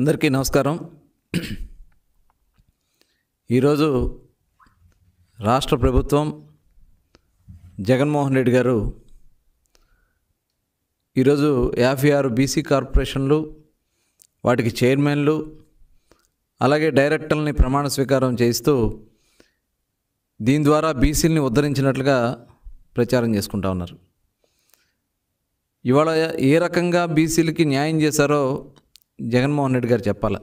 అందరికీ నమస్కారం ఈరోజు రాష్ట్ర ప్రభుత్వం జగన్మోహన్ రెడ్డి గారు ఈరోజు యాభై ఆరు బీసీ కార్పొరేషన్లు వాటికి చైర్మన్లు అలాగే డైరెక్టర్లని ప్రమాణ స్వీకారం చేయిస్తూ దీని ద్వారా బీసీలని ఉద్ధరించినట్లుగా ప్రచారం చేసుకుంటా ఉన్నారు ఇవాళ ఏ రకంగా బీసీలకి న్యాయం చేశారో జగన్మోహన్ రెడ్డి గారు చెప్పాలి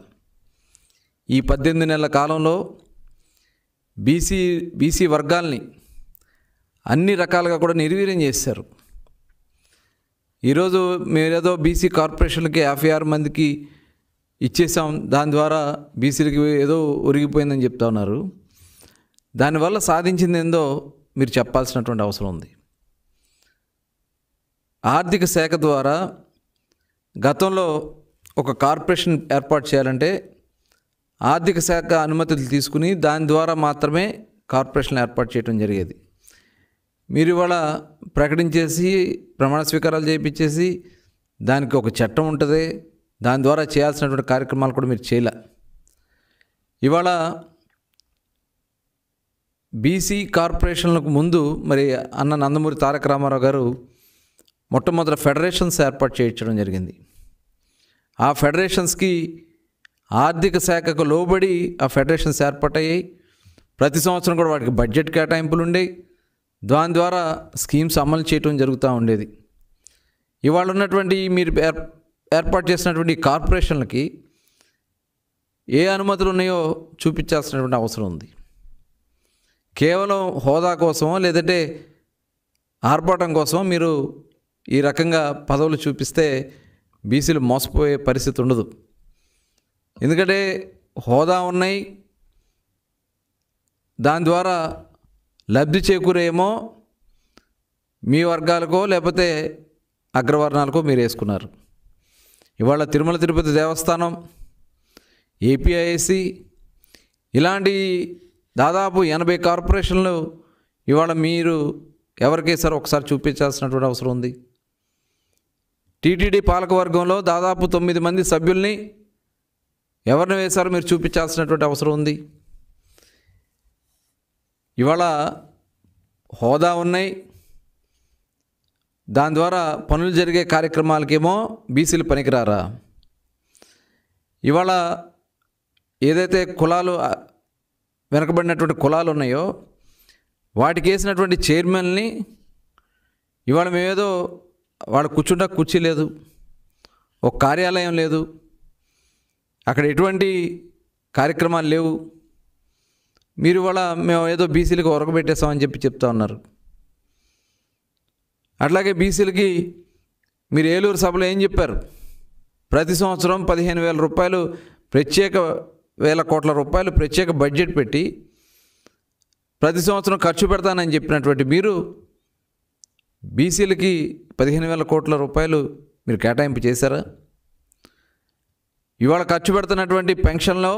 ఈ పద్దెనిమిది నెలల కాలంలో బీసీ బీసీ వర్గాల్ని అన్ని రకాలుగా కూడా నిర్వీర్యం చేశారు ఈరోజు మీరేదో బీసీ కార్పొరేషన్లకి యాభై ఆరు మందికి ఇచ్చేసాం దాని ద్వారా బీసీలకి ఏదో ఒరిగిపోయిందని చెప్తా ఉన్నారు దానివల్ల సాధించింది ఏందో మీరు చెప్పాల్సినటువంటి అవసరం ఉంది ఆర్థిక శాఖ ద్వారా గతంలో ఒక కార్పొరేషన్ ఏర్పాటు చేయాలంటే ఆర్థిక శాఖ అనుమతులు తీసుకుని దాని ద్వారా మాత్రమే కార్పొరేషన్ ఏర్పాటు చేయడం జరిగేది మీరు ఇవాళ ప్రకటించేసి ప్రమాణ స్వీకారాలు చేయించేసి దానికి ఒక చట్టం ఉంటుంది దాని ద్వారా చేయాల్సినటువంటి కార్యక్రమాలు కూడా మీరు చేయాల ఇవాళ బీసీ కార్పొరేషన్లకు ముందు మరి అన్న నందమూరి తారక రామారావు గారు మొట్టమొదటి ఫెడరేషన్స్ ఏర్పాటు చేయించడం జరిగింది ఆ ఫెడరేషన్స్కి ఆర్థిక శాఖకు లోబడి ఆ ఫెడరేషన్స్ ఏర్పాటయ్యాయి ప్రతి సంవత్సరం కూడా వాటికి బడ్జెట్ కేటాయింపులు ఉండేవి దాని ద్వారా స్కీమ్స్ అమలు చేయటం జరుగుతూ ఉండేది ఇవాళ ఉన్నటువంటి మీరు ఏర్పాటు చేసినటువంటి కార్పొరేషన్లకి ఏ అనుమతులు ఉన్నాయో చూపించాల్సినటువంటి అవసరం ఉంది కేవలం హోదా కోసమో లేదంటే ఆర్భాటం కోసం మీరు ఈ రకంగా పదవులు చూపిస్తే బీసీలు మోసపోయే పరిస్థితి ఉండదు ఎందుకంటే హోదా ఉన్నాయి దాని ద్వారా లబ్ధి చేకూరేమో మీ వర్గాలకో లేకపోతే అగ్రవర్ణాలకో మీరు వేసుకున్నారు ఇవాళ తిరుమల తిరుపతి దేవస్థానం ఏపీఐసి ఇలాంటి దాదాపు ఎనభై కార్పొరేషన్లు ఇవాళ మీరు ఎవరికేసారో ఒకసారి చూపించాల్సినటువంటి అవసరం ఉంది టీటీడీ పాలకవర్గంలో దాదాపు తొమ్మిది మంది సభ్యుల్ని ఎవరిని వేశారో మీరు చూపించాల్సినటువంటి అవసరం ఉంది ఇవాళ హోదా ఉన్నాయి దాని ద్వారా పనులు జరిగే కార్యక్రమాలకేమో బీసీలు పనికిరారా ఇవాళ ఏదైతే కులాలు వెనకబడినటువంటి కులాలు ఉన్నాయో వాటికి వేసినటువంటి చైర్మన్ని ఇవాళ మేమేదో వాడు కూర్చుంటా కుర్చీ లేదు ఒక కార్యాలయం లేదు అక్కడ ఎటువంటి కార్యక్రమాలు లేవు మీరు వాళ్ళ మేము ఏదో బీసీలకు ఉరకబెట్టేస్తామని చెప్పి చెప్తా ఉన్నారు అట్లాగే బీసీలకి మీరు ఏలూరు సభలో ఏం చెప్పారు ప్రతి సంవత్సరం పదిహేను వేల రూపాయలు ప్రత్యేక వేల కోట్ల రూపాయలు ప్రత్యేక బడ్జెట్ పెట్టి ప్రతి సంవత్సరం ఖర్చు పెడతానని చెప్పినటువంటి మీరు బీసీలకి పదిహేను వేల కోట్ల రూపాయలు మీరు కేటాయింపు చేశారా ఇవాళ ఖర్చు పెడుతున్నటువంటి పెన్షన్లో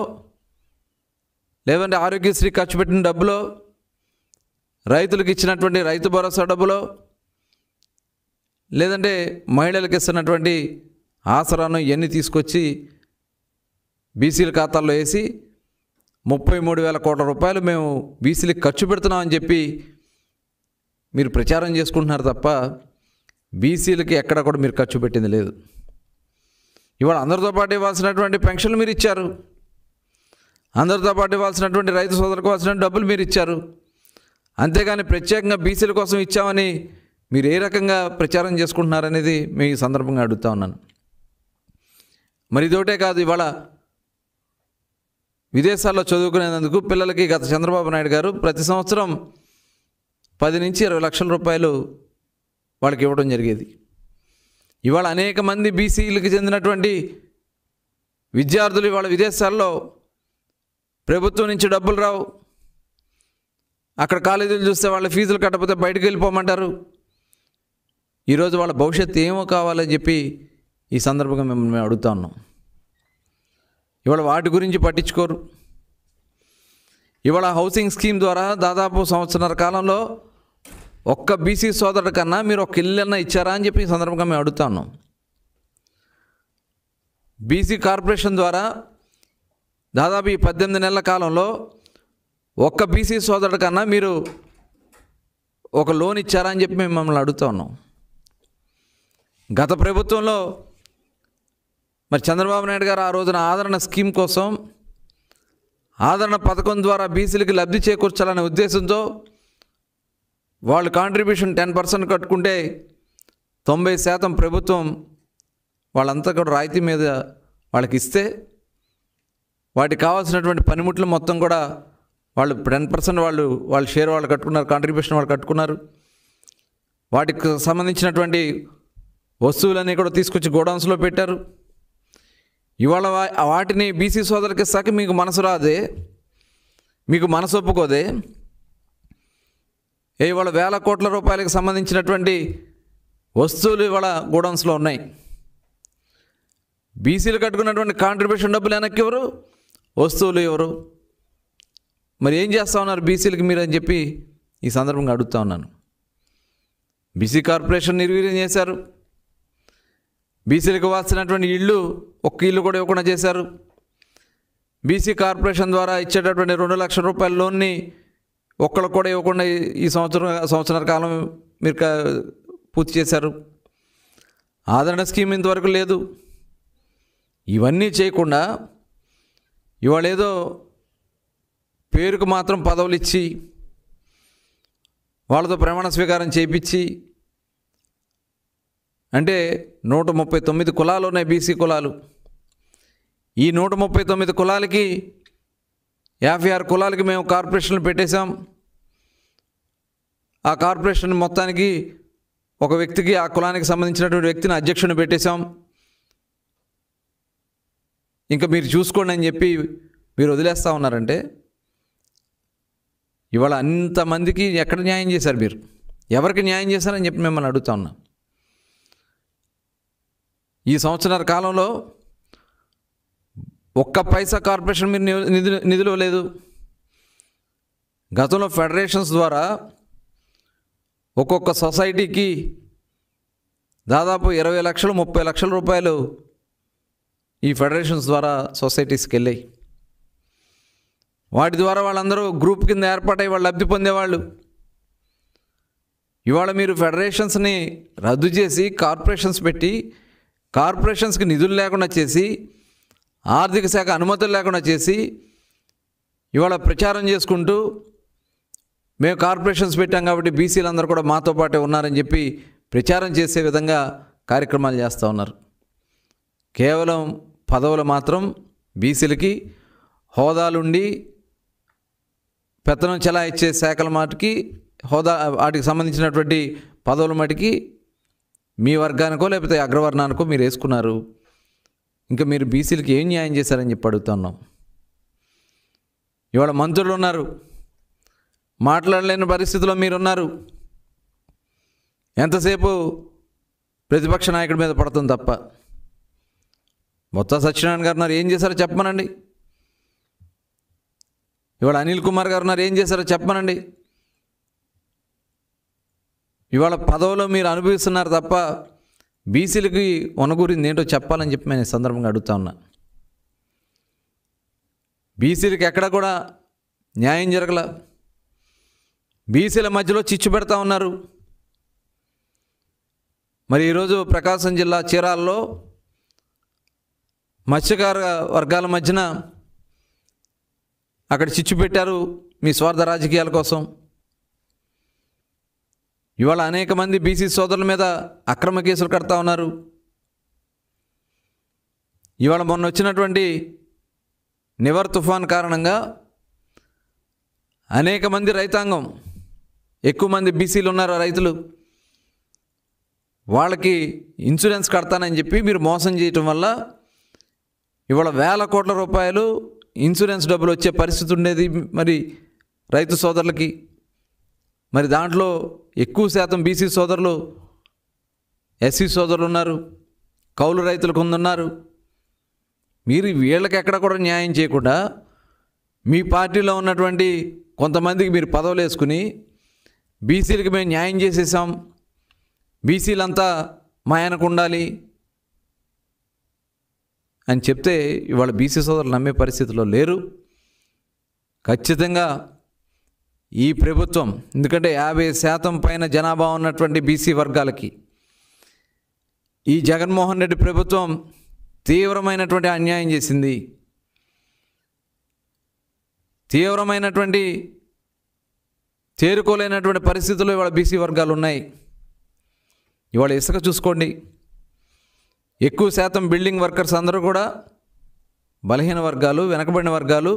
లేదంటే ఆరోగ్యశ్రీ ఖర్చు పెట్టిన డబ్బులో రైతులకు ఇచ్చినటువంటి రైతు భరోసా డబ్బులో లేదంటే మహిళలకు ఇస్తున్నటువంటి ఆసరాను ఇవన్నీ తీసుకొచ్చి బీసీల ఖాతాల్లో వేసి ముప్పై మూడు వేల కోట్ల రూపాయలు మేము బీసీలకు ఖర్చు పెడుతున్నామని చెప్పి మీరు ప్రచారం చేసుకుంటున్నారు తప్ప బీసీలకి ఎక్కడ కూడా మీరు ఖర్చు పెట్టింది లేదు ఇవాళ అందరితో పాటు ఇవ్వాల్సినటువంటి పెన్షన్లు మీరు ఇచ్చారు అందరితో పాటు ఇవ్వాల్సినటువంటి రైతు సోదరులకు ఇవ్వాల్సిన డబ్బులు మీరు ఇచ్చారు అంతేగాని ప్రత్యేకంగా బీసీల కోసం ఇచ్చామని మీరు ఏ రకంగా ప్రచారం చేసుకుంటున్నారనేది మీ సందర్భంగా అడుగుతా ఉన్నాను మరి ఇదొకటే కాదు ఇవాళ విదేశాల్లో చదువుకునేందుకు పిల్లలకి గత చంద్రబాబు నాయుడు గారు ప్రతి సంవత్సరం పది నుంచి ఇరవై లక్షల రూపాయలు వాళ్ళకి ఇవ్వడం జరిగేది ఇవాళ అనేక మంది బీసీలకు చెందినటువంటి విద్యార్థులు ఇవాళ విదేశాల్లో ప్రభుత్వం నుంచి డబ్బులు రావు అక్కడ కాలేజీలు చూస్తే వాళ్ళ ఫీజులు కట్టకపోతే బయటకు వెళ్ళిపోమంటారు ఈరోజు వాళ్ళ భవిష్యత్తు ఏమో కావాలని చెప్పి ఈ సందర్భంగా మిమ్మల్ని మేము అడుగుతా ఉన్నాం ఇవాళ వాటి గురించి పట్టించుకోరు ఇవాళ హౌసింగ్ స్కీమ్ ద్వారా దాదాపు సంవత్సరాల కాలంలో ఒక్క బీసీ సోదరుడు కన్నా మీరు ఒక ఇల్లన్నా ఇచ్చారా అని చెప్పి ఈ సందర్భంగా మేము అడుగుతాను బీసీ కార్పొరేషన్ ద్వారా దాదాపు ఈ పద్దెనిమిది నెలల కాలంలో ఒక్క బీసీ సోదరుడు కన్నా మీరు ఒక లోన్ ఇచ్చారా అని చెప్పి మేము మమ్మల్ని అడుగుతా ఉన్నాం గత ప్రభుత్వంలో మరి చంద్రబాబు నాయుడు గారు ఆ రోజున ఆదరణ స్కీమ్ కోసం ఆదరణ పథకం ద్వారా బీసీలకి లబ్ధి చేకూర్చాలనే ఉద్దేశంతో వాళ్ళు కాంట్రిబ్యూషన్ టెన్ పర్సెంట్ కట్టుకుంటే తొంభై శాతం ప్రభుత్వం వాళ్ళంతా కూడా రాయితీ మీద వాళ్ళకి ఇస్తే వాటికి కావాల్సినటువంటి పనిముట్లు మొత్తం కూడా వాళ్ళు టెన్ పర్సెంట్ వాళ్ళు వాళ్ళ షేర్ వాళ్ళు కట్టుకున్నారు కాంట్రిబ్యూషన్ వాళ్ళు కట్టుకున్నారు వాటికి సంబంధించినటువంటి వస్తువులన్నీ కూడా తీసుకొచ్చి గోడౌన్స్లో పెట్టారు ఇవాళ వాటిని బీసీ సోదరికి ఇస్తాక మీకు మనసు రాదే మీకు మనసు ఒప్పుకోదే ఇవాళ వేల కోట్ల రూపాయలకు సంబంధించినటువంటి వస్తువులు ఇవాళ గోడౌన్స్లో ఉన్నాయి బీసీలు కట్టుకున్నటువంటి కాంట్రిబ్యూషన్ డబ్బులు వెనక్కి ఎవరు వస్తువులు ఎవరు మరి ఏం చేస్తా ఉన్నారు బీసీలకు మీరు అని చెప్పి ఈ సందర్భంగా అడుగుతా ఉన్నాను బీసీ కార్పొరేషన్ నిర్వీర్యం చేశారు బీసీలకు వాల్సినటువంటి ఇళ్ళు ఒక్క ఇల్లు కూడా ఇవ్వకుండా చేశారు బీసీ కార్పొరేషన్ ద్వారా ఇచ్చేటటువంటి రెండు లక్షల రూపాయల లోన్ని ఒక్కళ్ళు కూడా ఇవ్వకుండా ఈ సంవత్సరం సంవత్సరాల కాలం మీరు పూర్తి చేశారు ఆదరణ స్కీమ్ ఇంతవరకు లేదు ఇవన్నీ చేయకుండా ఇవాళ ఏదో పేరుకు మాత్రం పదవులు ఇచ్చి వాళ్ళతో ప్రమాణ స్వీకారం చేపించి అంటే నూట ముప్పై తొమ్మిది కులాలు ఉన్నాయి బీసీ కులాలు ఈ నూట ముప్పై తొమ్మిది కులాలకి యాభై ఆరు కులాలకి మేము కార్పొరేషన్లు పెట్టేశాం ఆ కార్పొరేషన్ మొత్తానికి ఒక వ్యక్తికి ఆ కులానికి సంబంధించినటువంటి వ్యక్తిని అధ్యక్షుని పెట్టేశాం ఇంకా మీరు చూసుకోండి అని చెప్పి మీరు వదిలేస్తూ ఉన్నారంటే ఇవాళ అంతమందికి ఎక్కడ న్యాయం చేశారు మీరు ఎవరికి న్యాయం చేశారని చెప్పి మిమ్మల్ని అడుగుతా ఉన్నా ఈ సంవత్సరాల కాలంలో ఒక్క పైసా కార్పొరేషన్ మీరు నిధులు నిధులు లేదు గతంలో ఫెడరేషన్స్ ద్వారా ఒక్కొక్క సొసైటీకి దాదాపు ఇరవై లక్షలు ముప్పై లక్షల రూపాయలు ఈ ఫెడరేషన్స్ ద్వారా సొసైటీస్కి వెళ్ళాయి వాటి ద్వారా వాళ్ళందరూ గ్రూప్ కింద ఏర్పాటై వాళ్ళు లబ్ధి పొందేవాళ్ళు ఇవాళ మీరు ఫెడరేషన్స్ని రద్దు చేసి కార్పొరేషన్స్ పెట్టి కార్పొరేషన్స్కి నిధులు లేకుండా చేసి ఆర్థిక శాఖ అనుమతులు లేకుండా చేసి ఇవాళ ప్రచారం చేసుకుంటూ మేము కార్పొరేషన్స్ పెట్టాం కాబట్టి బీసీలు అందరూ కూడా మాతో పాటే ఉన్నారని చెప్పి ప్రచారం చేసే విధంగా కార్యక్రమాలు చేస్తూ ఉన్నారు కేవలం పదవులు మాత్రం బీసీలకి హోదాలుండి పెత్తనం చెలా ఇచ్చే శాఖల మాటికి హోదా వాటికి సంబంధించినటువంటి పదవుల మటుకి మీ వర్గానికో లేకపోతే అగ్రవర్ణానికో మీరు వేసుకున్నారు ఇంకా మీరు బీసీలకి ఏం న్యాయం చేశారని చెప్పి అడుగుతున్నాం ఇవాళ మంత్రులు ఉన్నారు మాట్లాడలేని పరిస్థితిలో మీరున్నారు ఎంతసేపు ప్రతిపక్ష నాయకుడి మీద పడుతుంది తప్ప మొత్తం సత్యనారాయణ గారు ఉన్నారు ఏం చేశారో చెప్పమనండి ఇవాళ అనిల్ కుమార్ గారు ఉన్నారు ఏం చేశారో చెప్పమనండి ఇవాళ పదవిలో మీరు అనుభవిస్తున్నారు తప్ప బీసీలకి గురించి ఏంటో చెప్పాలని చెప్పి నేను సందర్భంగా అడుగుతా ఉన్నా బీసీలకి ఎక్కడ కూడా న్యాయం జరగల బీసీల మధ్యలో చిచ్చు పెడతా ఉన్నారు మరి ఈరోజు ప్రకాశం జిల్లా చీరాల్లో మత్స్యకార వర్గాల మధ్యన అక్కడ చిచ్చు పెట్టారు మీ స్వార్థ రాజకీయాల కోసం ఇవాళ అనేక మంది బీసీ సోదరుల మీద అక్రమ కేసులు కడతా ఉన్నారు ఇవాళ మొన్న వచ్చినటువంటి నివర్ తుఫాన్ కారణంగా అనేక మంది రైతాంగం ఎక్కువ మంది బీసీలు ఉన్నారు రైతులు వాళ్ళకి ఇన్సూరెన్స్ కడతానని చెప్పి మీరు మోసం చేయటం వల్ల ఇవాళ వేల కోట్ల రూపాయలు ఇన్సూరెన్స్ డబ్బులు వచ్చే పరిస్థితి ఉండేది మరి రైతు సోదరులకి మరి దాంట్లో ఎక్కువ శాతం బీసీ సోదరులు ఎస్సీ సోదరులు ఉన్నారు కౌలు రైతులు కొందరున్నారు మీరు వీళ్ళకి ఎక్కడ కూడా న్యాయం చేయకుండా మీ పార్టీలో ఉన్నటువంటి కొంతమందికి మీరు పదవులు వేసుకుని బీసీలకి మేము న్యాయం చేసేసాం బీసీలంతా మా ఆయనకు ఉండాలి అని చెప్తే ఇవాళ బీసీ సోదరులు నమ్మే పరిస్థితిలో లేరు ఖచ్చితంగా ఈ ప్రభుత్వం ఎందుకంటే యాభై శాతం పైన జనాభా ఉన్నటువంటి బీసీ వర్గాలకి ఈ జగన్మోహన్ రెడ్డి ప్రభుత్వం తీవ్రమైనటువంటి అన్యాయం చేసింది తీవ్రమైనటువంటి చేరుకోలేనటువంటి పరిస్థితుల్లో ఇవాళ బీసీ వర్గాలు ఉన్నాయి ఇవాళ ఇసుక చూసుకోండి ఎక్కువ శాతం బిల్డింగ్ వర్కర్స్ అందరూ కూడా బలహీన వర్గాలు వెనకబడిన వర్గాలు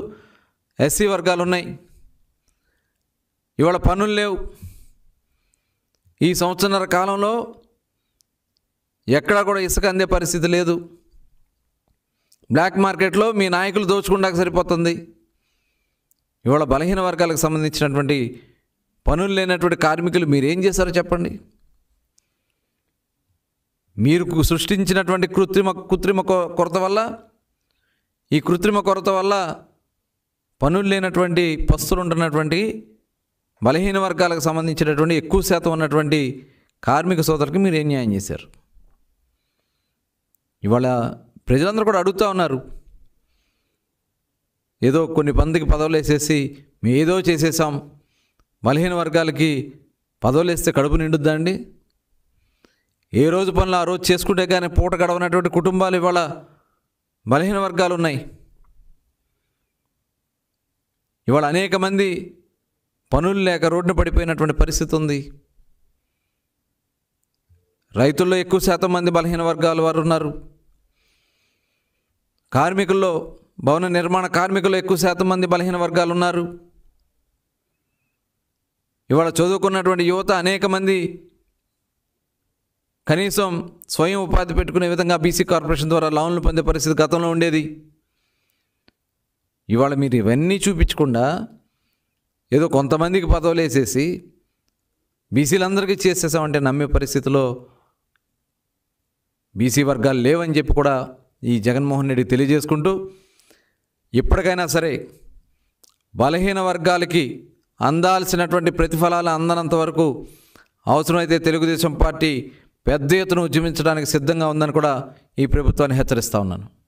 ఎస్సీ వర్గాలు ఉన్నాయి ఇవాళ పనులు లేవు ఈ సంవత్సరన్నర కాలంలో ఎక్కడా కూడా ఇసుక అందే పరిస్థితి లేదు బ్లాక్ మార్కెట్లో మీ నాయకులు దోచుకుండాక సరిపోతుంది ఇవాళ బలహీన వర్గాలకు సంబంధించినటువంటి పనులు లేనటువంటి కార్మికులు మీరేం చేశారో చెప్పండి మీరు సృష్టించినటువంటి కృత్రిమ కృత్రిమ కొరత వల్ల ఈ కృత్రిమ కొరత వల్ల పనులు లేనటువంటి పస్తులు ఉంటున్నటువంటి బలహీన వర్గాలకు సంబంధించినటువంటి ఎక్కువ శాతం ఉన్నటువంటి కార్మిక సోదరులకు మీరు ఏం న్యాయం చేశారు ఇవాళ ప్రజలందరూ కూడా అడుగుతూ ఉన్నారు ఏదో కొన్ని పందికి పదవులు వేసేసి మేము ఏదో చేసేసాం బలహీన వర్గాలకి పదవులు వేస్తే కడుపు నిండుద్దండి ఏ రోజు పనులు ఆ రోజు చేసుకుంటే కానీ పూట గడవనటువంటి కుటుంబాలు ఇవాళ బలహీన వర్గాలు ఉన్నాయి ఇవాళ అనేక మంది పనులు లేక రోడ్డు పడిపోయినటువంటి పరిస్థితి ఉంది రైతుల్లో ఎక్కువ శాతం మంది బలహీన వర్గాల వారు ఉన్నారు కార్మికుల్లో భవన నిర్మాణ కార్మికులు ఎక్కువ శాతం మంది బలహీన వర్గాలు ఉన్నారు ఇవాళ చదువుకున్నటువంటి యువత అనేక మంది కనీసం స్వయం ఉపాధి పెట్టుకునే విధంగా బీసీ కార్పొరేషన్ ద్వారా లోన్లు పొందే పరిస్థితి గతంలో ఉండేది ఇవాళ మీరు ఇవన్నీ చూపించకుండా ఏదో కొంతమందికి పదవులు వేసేసి బీసీలందరికీ చేసేసామంటే నమ్మే పరిస్థితిలో బీసీ వర్గాలు లేవని చెప్పి కూడా ఈ జగన్మోహన్ రెడ్డి తెలియజేసుకుంటూ ఎప్పటికైనా సరే బలహీన వర్గాలకి అందాల్సినటువంటి ప్రతిఫలాలు అందనంత వరకు అవసరమైతే తెలుగుదేశం పార్టీ పెద్ద ఎత్తున ఉద్యమించడానికి సిద్ధంగా ఉందని కూడా ఈ ప్రభుత్వాన్ని హెచ్చరిస్తూ ఉన్నాను